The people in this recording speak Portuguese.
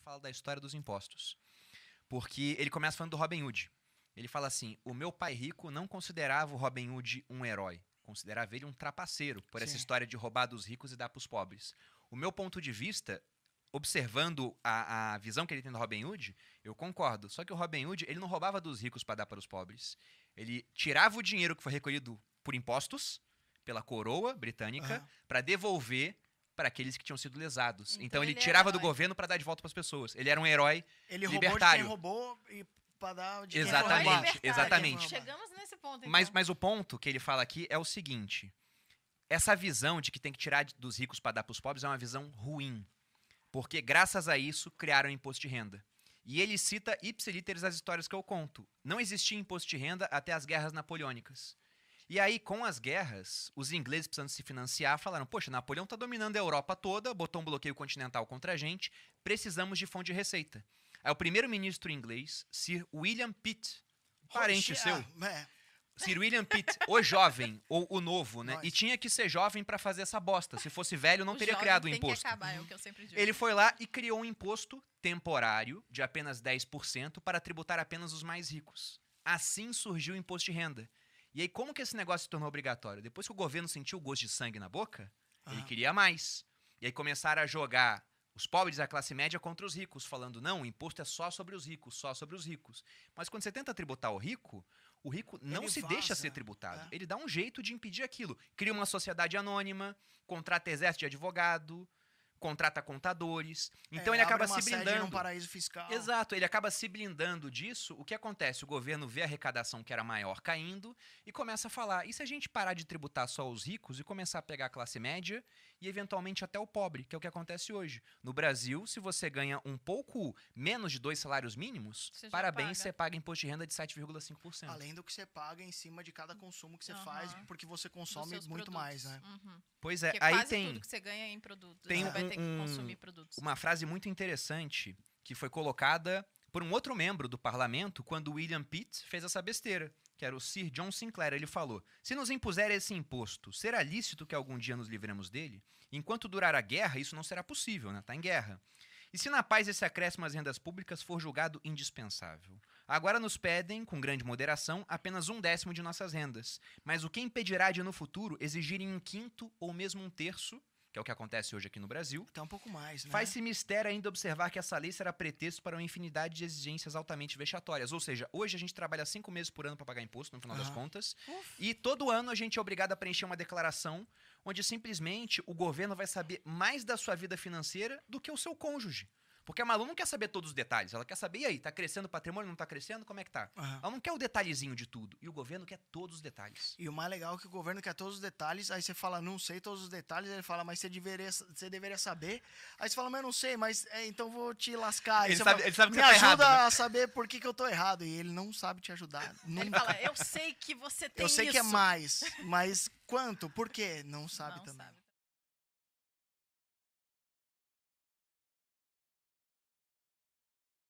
fala da história dos impostos. Porque ele começa falando do Robin Hood. Ele fala assim: o meu pai rico não considerava o Robin Hood um herói, considerava ele um trapaceiro por Sim. essa história de roubar dos ricos e dar para os pobres. O meu ponto de vista, observando a, a visão que ele tem do Robin Hood, eu concordo. Só que o Robin Hood ele não roubava dos ricos para dar para os pobres. Ele tirava o dinheiro que foi recolhido por impostos pela coroa britânica uhum. para devolver para aqueles que tinham sido lesados. Então, então ele, ele, tirava do governo para dar de volta para as pessoas. Ele era um herói ele libertário. roubou e para dar de Exatamente, exatamente. Chegamos nesse ponto. Então. Mas, mas o ponto que ele fala aqui é o seguinte: essa visão de que tem que tirar dos ricos para dar para os pobres é uma visão ruim, porque graças a isso criaram imposto de renda. E ele cita ipsilíteres as histórias que eu conto. Não existia imposto de renda até as guerras napoleônicas. E aí, com as guerras, os ingleses precisando se financiar falaram: Poxa, Napoleão está dominando a Europa toda, botou um bloqueio continental contra a gente, precisamos de fonte de receita. Aí o primeiro-ministro inglês, Sir William Pitt, parente seu. Ah, é. Sir William Pitt, o jovem, ou o novo, né? E tinha que ser jovem para fazer essa bosta. Se fosse velho, não o teria criado o um imposto. Acabar, é o Ele foi lá e criou um imposto temporário de apenas 10% para tributar apenas os mais ricos. Assim surgiu o imposto de renda, e aí, como que esse negócio se tornou obrigatório? Depois que o governo sentiu o gosto de sangue na boca, ah. ele queria mais. E aí começaram a jogar os pobres da a classe média contra os ricos, falando: não, o imposto é só sobre os ricos, só sobre os ricos. Mas quando você tenta tributar o rico, o rico não ele se vaza, deixa ser tributado. É. Ele dá um jeito de impedir aquilo. Cria uma sociedade anônima, contrata exército de advogado, contrata contadores. Então é, ele acaba se blindando. Sede paraíso fiscal. Exato, ele acaba se blindando disso. O que acontece? O governo vê a arrecadação que era maior caindo e começa a falar: e se a gente parar de tributar só os ricos e começar a pegar a classe média e eventualmente até o pobre, que é o que acontece hoje? No Brasil, se você ganha um pouco menos de dois salários mínimos, você parabéns, paga. você paga imposto de renda de 7,5%. Além do que você paga em cima de cada consumo que você uhum. faz, porque você consome muito produtos. mais, né? Uhum. Pois é, porque aí tem tudo que você ganha é em Tem né? um, ter que consumir produtos. Uma frase muito interessante que foi colocada por um outro membro do parlamento quando William Pitt fez essa besteira, que era o Sir John Sinclair. Ele falou: Se nos impuser esse imposto, será lícito que algum dia nos livremos dele? Enquanto durar a guerra, isso não será possível, né? Tá em guerra. E se na paz esse acréscimo às rendas públicas for julgado indispensável? Agora nos pedem, com grande moderação, apenas um décimo de nossas rendas. Mas o que impedirá de no futuro exigirem um quinto ou mesmo um terço que é o que acontece hoje aqui no Brasil. Até tá um pouco mais, né? Faz-se mistério ainda observar que essa lei será pretexto para uma infinidade de exigências altamente vexatórias. Ou seja, hoje a gente trabalha cinco meses por ano para pagar imposto, no final uhum. das contas. Uf. E todo ano a gente é obrigado a preencher uma declaração onde simplesmente o governo vai saber mais da sua vida financeira do que o seu cônjuge. Porque a Malu não quer saber todos os detalhes. Ela quer saber, e aí, tá crescendo o patrimônio, não tá crescendo? Como é que tá? Uhum. Ela não quer o detalhezinho de tudo. E o governo quer todos os detalhes. E o mais legal é que o governo quer todos os detalhes. Aí você fala, não sei todos os detalhes. Ele fala, mas você deveria, você deveria saber. Aí você fala, mas eu não sei, mas é, então vou te lascar. Ele sabe, fala, ele sabe, que Me você tá ajuda errado, né? a saber por que, que eu tô errado. E ele não sabe te ajudar. Nunca. Ele fala, eu sei que você tem isso. Eu sei isso. que é mais, mas quanto? Por quê? Não sabe não também. Sabe.